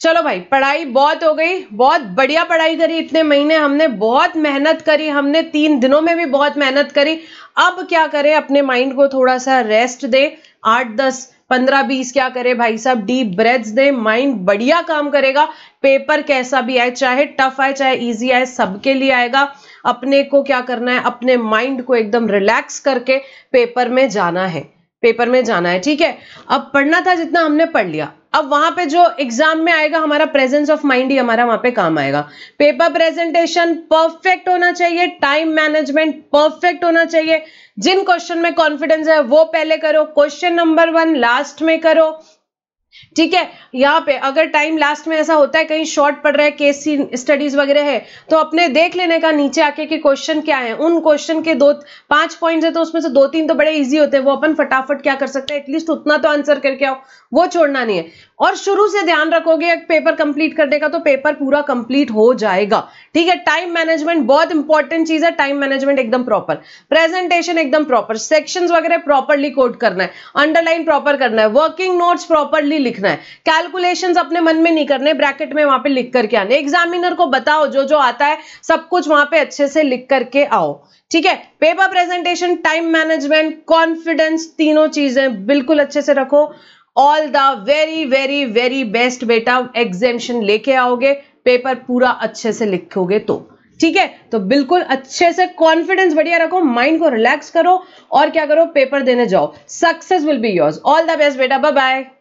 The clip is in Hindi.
चलो भाई पढ़ाई बहुत हो गई बहुत बढ़िया पढ़ाई करी इतने महीने हमने बहुत मेहनत करी हमने तीन दिनों में भी बहुत मेहनत करी अब क्या करें अपने माइंड को थोड़ा सा रेस्ट दे आठ दस पंद्रह बीस क्या करे भाई साहब डीप ब्रेथ्स दे माइंड बढ़िया काम करेगा पेपर कैसा भी आए चाहे टफ आए चाहे ईजी आए सबके लिए आएगा अपने को क्या करना है अपने माइंड को एकदम रिलैक्स करके पेपर में जाना है पेपर में जाना है ठीक है अब पढ़ना था जितना हमने पढ़ लिया अब वहां पे जो एग्जाम में आएगा हमारा प्रेजेंस ऑफ माइंड ही हमारा वहां पे काम आएगा पेपर प्रेजेंटेशन परफेक्ट होना चाहिए टाइम मैनेजमेंट परफेक्ट होना चाहिए जिन क्वेश्चन में कॉन्फिडेंस है वो पहले करो क्वेश्चन नंबर वन लास्ट में करो ठीक है यहाँ पे अगर टाइम लास्ट में ऐसा होता है कहीं शॉर्ट पड़ रहा है केस स्टडीज वगैरह है तो अपने देख लेने का नीचे आके कि क्वेश्चन क्या है उन क्वेश्चन के दो पांच पॉइंट्स है तो उसमें से दो तीन तो बड़े इजी होते हैं वो अपन फटाफट क्या कर सकते हैं एटलीस्ट उतना तो आंसर करके आओ वो छोड़ना नहीं है और शुरू से ध्यान रखोगे पेपर कंप्लीट करने का तो पेपर पूरा कंप्लीट हो जाएगा ठीक है टाइम मैनेजमेंट बहुत इंपॉर्टेंट चीज है टाइम मैनेजमेंट एकदम प्रॉपर प्रेजेंटेशन एकदम प्रॉपर सेक्शन वगैरह प्रॉपरली कोड करना है अंडरलाइन प्रॉपर करना है वर्किंग नोट्स प्रॉपरली लिखना है कैलकुलेशन अपने मन में नहीं करने ब्रैकेट में वहां पर लिख करके आने एग्जामिनर को बताओ जो जो आता है सब कुछ वहां पर अच्छे से लिख करके आओ ठीक है paper presentation time management confidence तीनों चीजें बिल्कुल अच्छे से रखो all the very very very best बेटा एग्जेम्शन लेके आओगे पेपर पूरा अच्छे से लिखोगे तो ठीक है तो बिल्कुल अच्छे से कॉन्फिडेंस बढ़िया रखो माइंड को रिलैक्स करो और क्या करो पेपर देने जाओ success will be yours all the best बेटा बाय बाय